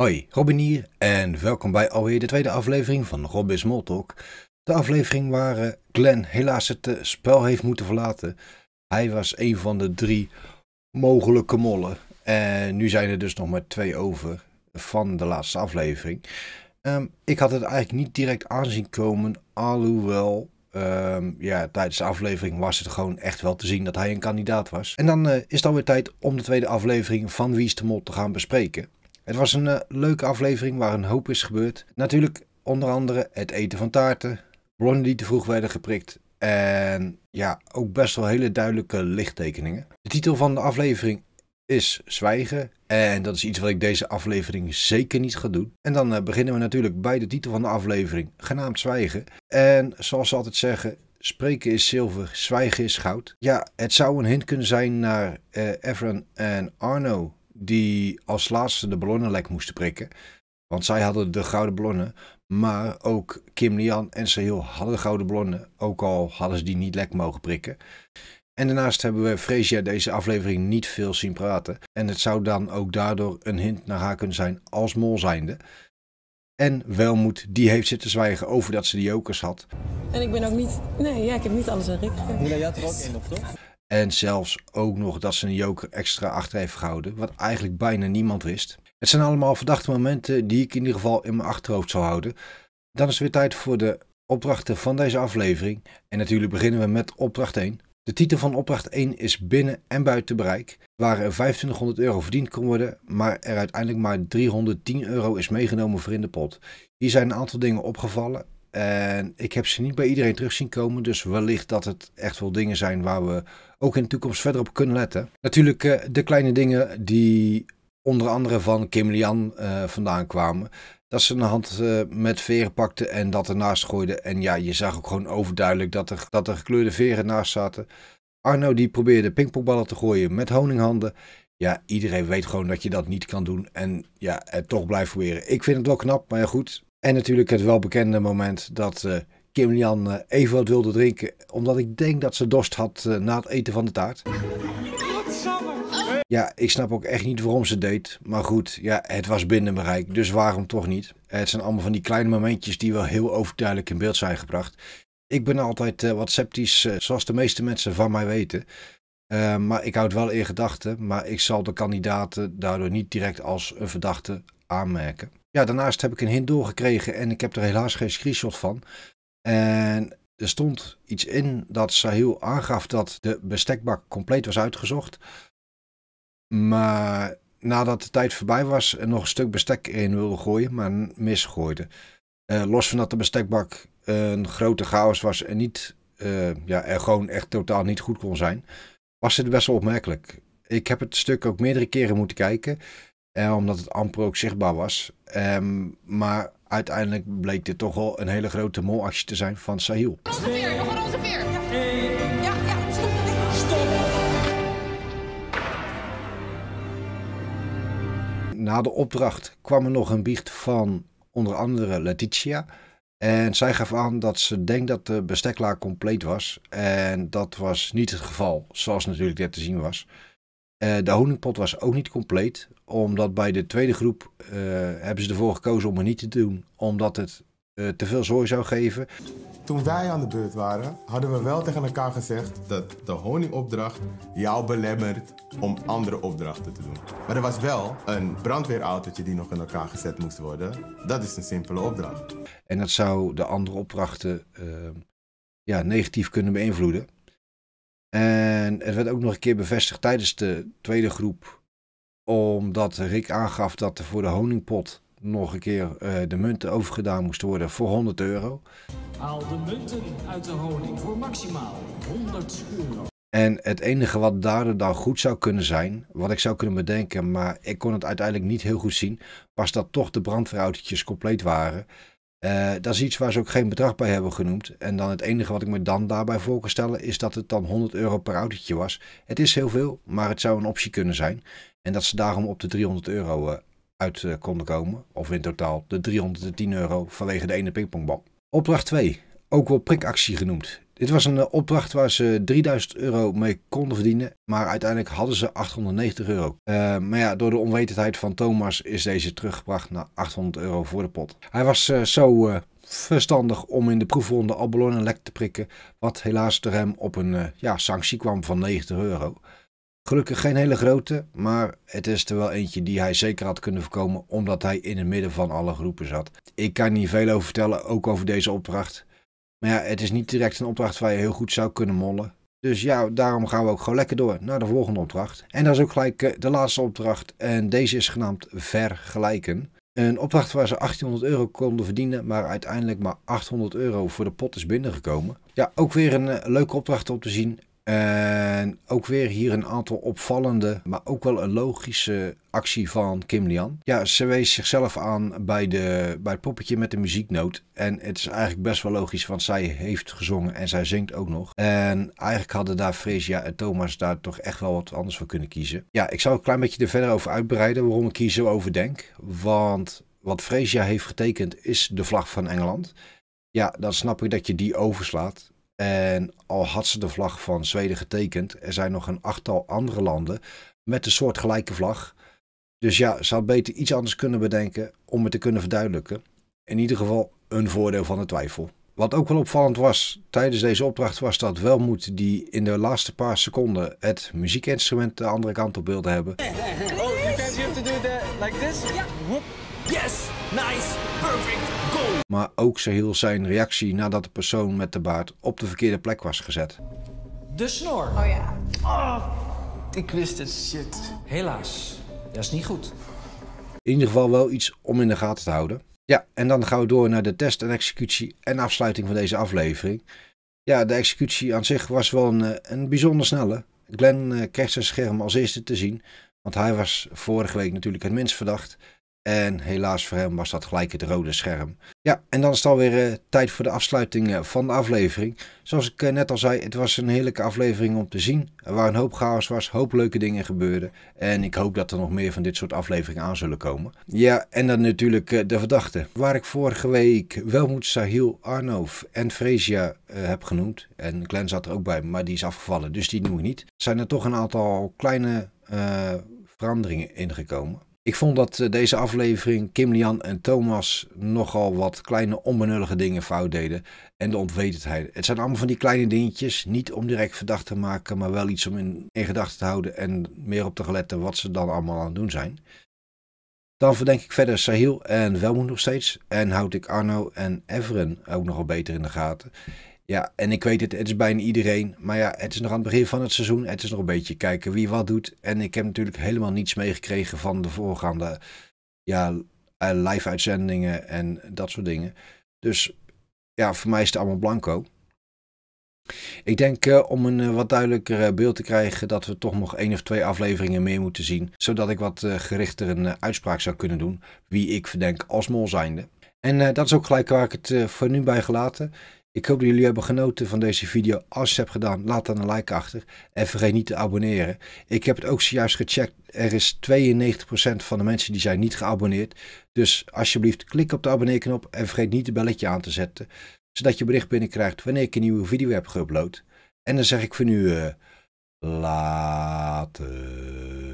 Hoi, Robin hier en welkom bij alweer de tweede aflevering van Robin is De aflevering waar eh, Glen, helaas het eh, spel heeft moeten verlaten. Hij was een van de drie mogelijke mollen. En nu zijn er dus nog maar twee over van de laatste aflevering. Ehm, ik had het eigenlijk niet direct aanzien komen, alhoewel ehm, ja, tijdens de aflevering was het gewoon echt wel te zien dat hij een kandidaat was. En dan eh, is het alweer tijd om de tweede aflevering van Wie is de Mol te gaan bespreken. Het was een eh, leuke aflevering waar een hoop is gebeurd. Natuurlijk onder andere het eten van taarten, bronnen die te vroeg werden geprikt en ja, ook best wel hele duidelijke lichttekeningen. De titel van de aflevering is zwijgen. En dat is iets wat ik deze aflevering zeker niet ga doen. En dan eh, beginnen we natuurlijk bij de titel van de aflevering, genaamd zwijgen. En zoals ze altijd zeggen, spreken is zilver, zwijgen is goud. Ja, het zou een hint kunnen zijn naar uh, en Arno die als laatste de ballonnenlek moesten prikken. Want zij hadden de gouden ballonnen. Maar ook Kim Lian en Sahil hadden de gouden ballonnen. Ook al hadden ze die niet lek mogen prikken. En daarnaast hebben we Freesia deze aflevering niet veel zien praten. En het zou dan ook daardoor een hint naar haar kunnen zijn als mol zijnde. En Welmoed, die heeft zitten zwijgen over dat ze de jokers had. En ik ben ook niet... Nee, ja, ik heb niet alles aan Rick gegeven. Nee, jij er ook één toch? En zelfs ook nog dat ze een joker extra achter heeft gehouden, wat eigenlijk bijna niemand wist. Het zijn allemaal verdachte momenten die ik in ieder geval in mijn achterhoofd zal houden. Dan is het weer tijd voor de opdrachten van deze aflevering. En natuurlijk beginnen we met opdracht 1. De titel van opdracht 1 is binnen en buiten bereik, waar er 2500 euro verdiend kon worden, maar er uiteindelijk maar 310 euro is meegenomen voor in de pot. Hier zijn een aantal dingen opgevallen en ik heb ze niet bij iedereen terug zien komen. Dus wellicht dat het echt wel dingen zijn waar we ook in de toekomst verder op kunnen letten. Natuurlijk eh, de kleine dingen die onder andere van Kim Lian eh, vandaan kwamen. Dat ze een hand eh, met veren pakte en dat ernaast gooide. En ja, je zag ook gewoon overduidelijk dat er, dat er gekleurde veren naast zaten. Arno die probeerde pingpongballen te gooien met honinghanden. Ja, iedereen weet gewoon dat je dat niet kan doen. En ja, het toch blijft proberen. Ik vind het wel knap, maar ja, goed. En natuurlijk het welbekende moment dat uh, Kim Jan eh, even wat wilde drinken. Omdat ik denk dat ze dorst had eh, na het eten van de taart. Ja, ik snap ook echt niet waarom ze deed. Maar goed, ja, het was binnen bereik, dus waarom toch niet? Het zijn allemaal van die kleine momentjes die wel heel overduidelijk in beeld zijn gebracht. Ik ben altijd wat sceptisch, zoals de meeste mensen van mij weten. maar ik houd wel in gedachten, maar ik zal de kandidaten daardoor niet direct als een verdachte aanmerken ja, daarnaast heb ik een hint doorgekregen en ik heb er helaas geen screenshot van. En er stond iets in dat Sahil aangaf dat de bestekbak compleet was uitgezocht. Maar nadat de tijd voorbij was, en nog een stuk bestek in wilde gooien, maar misgooide. Eh, los van dat de bestekbak een grote chaos was en niet, eh, ja, er gewoon echt totaal niet goed kon zijn, was dit best wel opmerkelijk. Ik heb het stuk ook meerdere keren moeten kijken. Eh, omdat het amper ook zichtbaar was. Ehm, maar uiteindelijk bleek dit toch wel een hele grote molactie te zijn van Sahil. stop. Na de opdracht kwam er nog een biecht van onder andere Letitia. En zij gaf aan dat ze denkt dat de besteklaar compleet was. En dat was niet het geval, zoals natuurlijk net te zien was. Eh, de honingpot was ook niet compleet, omdat bij de tweede groep eh, hebben ze ervoor gekozen om het niet te doen, omdat het eh, te veel zooi zou geven. Toen wij aan de beurt waren, hadden we wel tegen elkaar gezegd dat de honingopdracht jou belemmert om andere opdrachten te doen. Maar er was wel een brandweerautootje die nog in elkaar gezet moest worden. Dat is een simpele opdracht. En dat zou de andere opdrachten ja, negatief kunnen beïnvloeden. En het werd ook nog een keer bevestigd tijdens de tweede groep. Omdat Rick aangaf dat er voor de honingpot nog een keer eh, de munten overgedaan moesten worden voor 100 euro. Haal de munten uit de honing voor maximaal 100 euro. En het enige wat daar dan goed zou kunnen zijn, wat ik zou kunnen bedenken, maar ik kon het uiteindelijk niet heel goed zien, was dat toch de brandweerautootjes compleet waren. Eh, dat is iets waar ze ook geen bedrag bij hebben genoemd. En dan het enige wat ik me dan daarbij voor kan stellen is dat het dan 100 euro per autootje was. Het is heel veel, maar het zou een optie kunnen zijn. En dat ze daarom op de 300 euro eh, uit eh, konden komen. Of in totaal de 310 euro vanwege de ene pingpongbal. Opdracht 2 ook wel prikactie genoemd. Dit was een eh, opdracht waar ze 3000 euro mee konden verdienen, maar uiteindelijk hadden ze 890 euro. Eh, maar ja, door de onwetendheid van Thomas is deze teruggebracht naar 800 euro voor de pot. Hij was eh, zo verstandig om in de proefronde al en lek te prikken, wat helaas door hem op een ja, sanctie kwam van 90 euro. Gelukkig geen hele grote, maar het is er wel eentje die hij zeker had kunnen voorkomen omdat hij in het midden van alle groepen zat. Ik kan niet veel over vertellen, ook over deze opdracht. Maar ja, het is niet direct een opdracht waar je heel goed zou kunnen mollen. Dus ja, daarom gaan we ook gewoon lekker door naar de volgende opdracht. En dat is ook gelijk eh, de laatste opdracht. En deze is genaamd Vergelijken. Een opdracht waar ze 1800 euro konden verdienen, maar uiteindelijk maar 800 euro voor de pot is binnengekomen. Ja, ook weer een eh, leuke opdracht om te zien. En ook weer hier een aantal opvallende, maar ook wel een logische actie van Kim Lian. Ja, ze wees zichzelf aan bij, de, bij het poppetje met de muzieknoot. En het is eigenlijk best wel logisch, want zij heeft gezongen en zij zingt ook nog. En eigenlijk hadden daar Freesia en Thomas daar toch echt wel wat anders voor kunnen kiezen. Ja, ik zou een klein beetje er verder over uitbreiden waarom ik hier zo over denk. Want wat Freesia heeft getekend is de vlag van Engeland. Ja, dan snap ik dat je die overslaat. En al had ze de vlag van Zweden getekend, er zijn nog een achttal andere landen met een soortgelijke vlag. Dus ja, ze had beter iets anders kunnen bedenken om het te kunnen verduidelijken. In ieder geval een voordeel van de twijfel. Wat ook wel opvallend was tijdens deze opdracht was dat Welmoed die in de laatste paar seconden het muziekinstrument de andere kant op beelden hebben. Oh, you guys have to do like this? Yes, nice, perfect maar ook ze heel zijn reactie nadat de persoon met de baard op de verkeerde plek was gezet. De snor. Oh ja. Ah, ik wist het. Shit. Helaas. Dat is niet goed. In ieder geval wel iets om in de gaten te houden. Ja, en dan gaan we door naar de test en executie en afsluiting van deze aflevering. Ja, de executie aan zich was wel een, eh, een bijzonder snelle. Glenn eh, kreeg zijn scherm als eerste te zien, want hij was vorige week natuurlijk het minst verdacht. En helaas voor hem was dat gelijk het rode scherm. Ja, en dan is het alweer uh, tijd voor de afsluiting eh, van de aflevering. Zoals ik eh, net al zei, het was een heerlijke aflevering om te zien. waar een hoop chaos was, hoop leuke dingen gebeurden. En ik hoop dat er nog meer van dit soort afleveringen aan zullen komen. Ja, en dan natuurlijk de verdachten. Waar ik vorige week Welmoed Sahil, Arnov en Fresia heb genoemd. En Glenn zat er ook bij, maar die is afgevallen, dus die noem ik niet. Zijn er toch een aantal kleine veranderingen ingekomen. Ik vond dat eh, deze aflevering Kim Lian en Thomas nogal wat kleine onbenullige dingen fout deden. En de onwetendheid. Het zijn allemaal van die kleine dingetjes. Niet om direct verdacht te maken, maar wel iets om in, gedachten te houden. En meer op te geletten wat ze dan allemaal aan het doen zijn. Dan verdenk ik verder Sahil en Welmoed nog steeds. En houd ik Arno en Everen ook nogal beter in de gaten. Ja, en ik weet het, het is bijna iedereen. Maar ja, het is nog aan het begin van het seizoen. Het is nog een beetje kijken wie wat doet. En ik heb natuurlijk helemaal niets meegekregen van de voorgaande ja, eh, live uitzendingen en dat soort dingen. Dus ja, voor mij is het allemaal blanco. Ik denk eh, om een eh, wat duidelijker beeld te krijgen dat we toch nog één of twee afleveringen meer moeten zien. Zodat ik wat gerichter een uitspraak zou kunnen doen wie ik verdenk als mol zijnde. En dat is ook gelijk waar ik het voor nu bij gelaten. Ik hoop dat jullie hebben genoten van deze video. Als je het hebt gedaan, laat dan een like achter. En vergeet niet te abonneren. Ik heb het ook zojuist gecheckt. Er is 92% van de mensen die zijn niet geabonneerd. Dus alsjeblieft, klik op de abonneerknop en vergeet niet het belletje aan te zetten. Zodat je bericht binnenkrijgt wanneer ik een nieuwe video heb geüpload. En dan zeg ik voor nu, uh, later.